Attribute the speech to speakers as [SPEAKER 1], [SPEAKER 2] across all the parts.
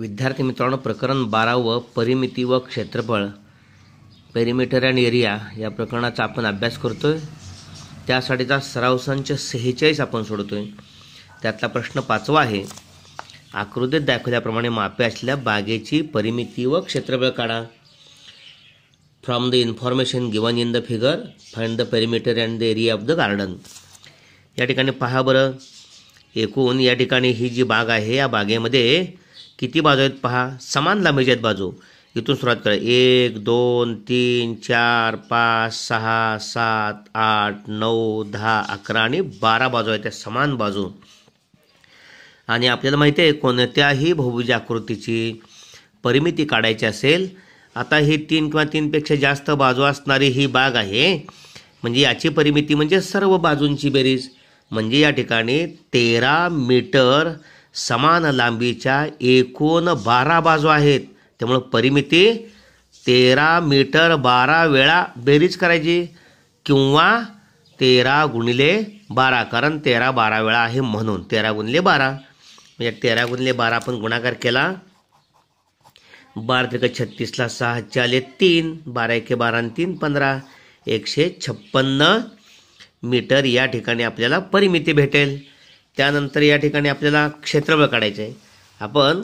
[SPEAKER 1] विद्यार्थी मित्रांनो प्रकरण बारावं परिमिती व क्षेत्रफळ पेरिमीटर अँड एरिया या प्रकरणाचा आपण अभ्यास करतो आहे त्यासाठीचा सराव संच सेहेचाळीस आपण सोडतो आहे त्यातला प्रश्न पाचवा आहे आकृतीत दाखवल्याप्रमाणे मापे असलेल्या बागेची परिमिती व क्षेत्रफळ काढा from the information given in the figure find the perimeter and the area of the garden या ठिकाणी पहा बरं एकूण या ठिकाणी ही जी बाग आहे या बागेमध्ये किती बाजू आहेत पहा समान लांबीचे आहेत बाजू इथून सुरुवात करा एक दोन तीन चार पाच सहा सात आठ नऊ दहा अकरा आणि बारा बाजू आहेत त्या समान बाजू आणि आपल्याला माहिती आहे कोणत्याही बहुभुज आकृतीची परिमिती काढायची असेल आता ही तीन किंवा तीनपेक्षा जास्त बाजू असणारी ही बाग आहे म्हणजे याची परिमिती म्हणजे सर्व बाजूंची बेरीज म्हणजे या ठिकाणी तेरा मीटर समान लांबीच्या एकूण बारा बाजू आहेत त्यामुळं परिमिती तेरा मीटर बारा वेळा बेरीज करायची किंवा तेरा गुणिले बारा कारण तेरा बारा वेळा आहे म्हणून तेरा गुणिले बारा म्हणजे तेरा गुणिले बारा आपण गुणाकार केला बारा त्रिक छत्तीसला सहा चाले तीन बारा एके बारा तीन पंधरा एकशे छप्पन्न मीटर या ठिकाणी आपल्याला परिमिती भेटेल त्यानंतर या ठिकाणी आपल्याला क्षेत्रफळ काढायचं आहे आपण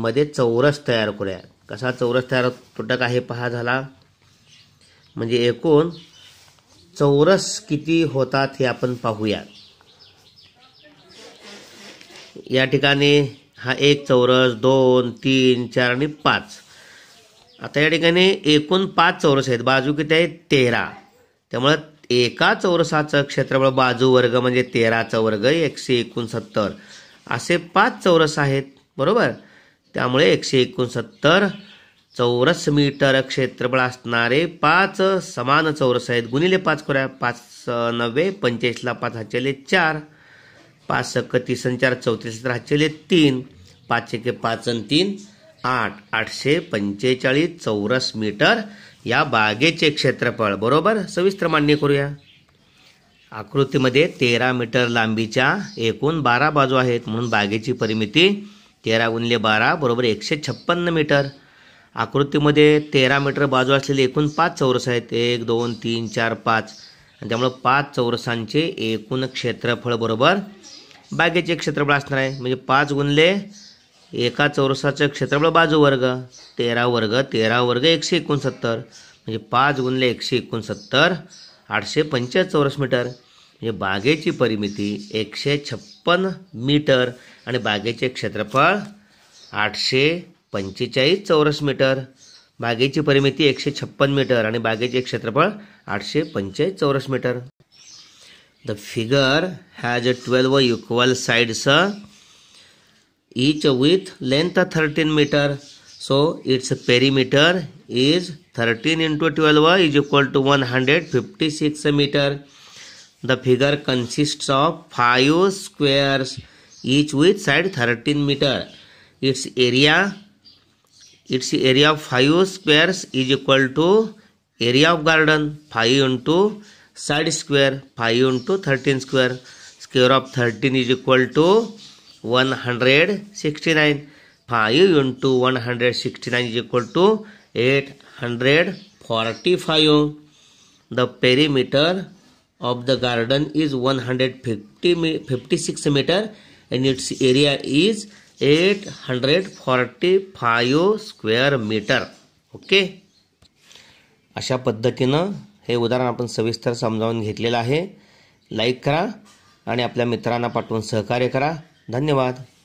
[SPEAKER 1] मध्ये चौरस तयार करूया कसा चौरस तयार तुटक आहे पहा झाला म्हणजे एकूण चौरस किती होतात हे आपण पाहूया या ठिकाणी हा एक चौरस दोन तीन चार आणि पाच आता या ठिकाणी एकूण पाच चौरस आहेत बाजू किती आहे तेरा त्यामुळं एका चौरसाचं क्षेत्रफळ बाजू वर्ग म्हणजे तेराचा वर्ग एकशे एकोणसत्तर असे पाच चौरस आहेत बरोबर त्यामुळे एकशे एकोणसत्तर चौरस मीटर क्षेत्रफळ असणारे पाच समान चौरस आहेत गुणिले पाच करूया पाच नव्वे पंचेचाळीसला पाच हाचेले चार पाच सक्क तीस चार चौतीस तर हाचेले तीन पाच एके पाच आणि तीन आठ आठशे पंचेचाळीस चौरस मीटर या बागेचे क्षेत्रफळ बरोबर सविस्तर मांडणी करूया आकृतीमध्ये तेरा मीटर लांबीच्या एकूण बारा बाजू आहेत म्हणून बागेची परिमिती तेरा गुणले बारा बरोबर एकशे छप्पन्न मीटर आकृतीमध्ये तेरा मीटर बाजू असलेले एकूण पाच चौरस आहेत एक दोन तीन चार पाच त्यामुळं पाच चौरसांचे एकूण क्षेत्रफळ बरोबर बागेचे क्षेत्रफळ असणार आहे म्हणजे पाच गुणले एका चौरसाचं क्षेत्रफळ बाजू वर्ग तेरा वर्ग तेरा वर्ग एकशे एकोणसत्तर म्हणजे पाच गुणले एकशे एकोणसत्तर आठशे पंचेचाळीस चौरस मीटर म्हणजे बागेची परिमिती एकशे छप्पन मीटर आणि बागेचे क्षेत्रफळ आठशे पंचेचाळीस चौरस मीटर बागेची परिमिती एकशे छप्पन मीटर आणि बागेचे क्षेत्रफळ आठशे पंचेचाळीस चौरस metre the figure has a twelve equal sides each with length 13 meter so its perimeter is 13 into 12 is equal to 156 meter the figure consists of five squares each with side 13 meter its area its area of five squares is equal to area of garden 5 into side square 5 into 13 square square of 13 is equal to one hundred sixty nine five into one hundred sixty nine is equal to eight hundred forty five the perimeter of the garden is one hundred fifty me fifty six metre and its area is eight hundred forty five square metre okay अशा पद्धतीनं हे उदाहरण आपण सविस्तर समजावून घेतलेलं आहे like करा आणि आपल्या मित्रांना पाठवून सहकार्य करा धन्यवाद